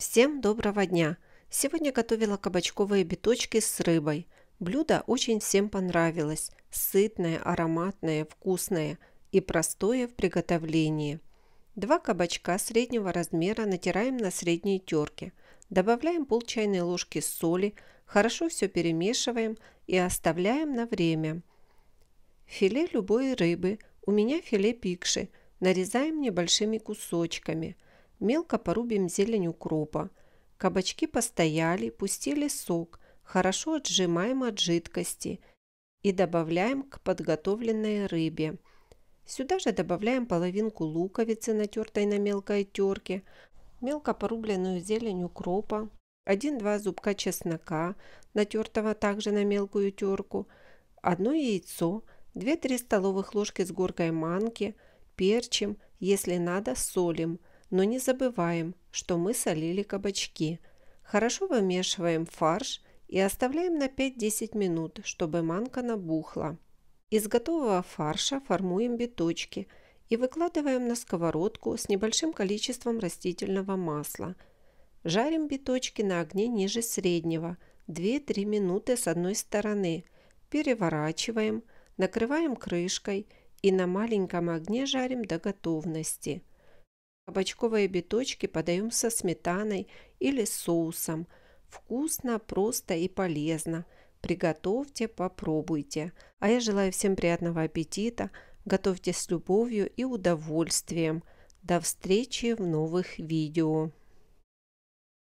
Всем доброго дня! Сегодня готовила кабачковые биточки с рыбой. Блюдо очень всем понравилось. Сытное, ароматное, вкусное и простое в приготовлении. Два кабачка среднего размера натираем на средней терке. Добавляем пол чайной ложки соли, хорошо все перемешиваем и оставляем на время. Филе любой рыбы. У меня филе пикши. Нарезаем небольшими кусочками – Мелко порубим зелень укропа. Кабачки постояли, пустили сок, хорошо отжимаем от жидкости и добавляем к подготовленной рыбе. Сюда же добавляем половинку луковицы, натертой на мелкой терке, мелко порубленную зелень укропа, 1-2 зубка чеснока, натертого также на мелкую терку, одно яйцо, 2-3 столовых ложки с горкой манки, перчим, если надо солим, но не забываем, что мы солили кабачки. Хорошо вымешиваем фарш и оставляем на 5-10 минут, чтобы манка набухла. Из готового фарша формуем биточки и выкладываем на сковородку с небольшим количеством растительного масла. Жарим биточки на огне ниже среднего, 2-3 минуты с одной стороны. Переворачиваем, накрываем крышкой и на маленьком огне жарим до готовности. Кабачковые биточки подаем со сметаной или соусом. Вкусно, просто и полезно. Приготовьте, попробуйте. А я желаю всем приятного аппетита. Готовьте с любовью и удовольствием. До встречи в новых видео.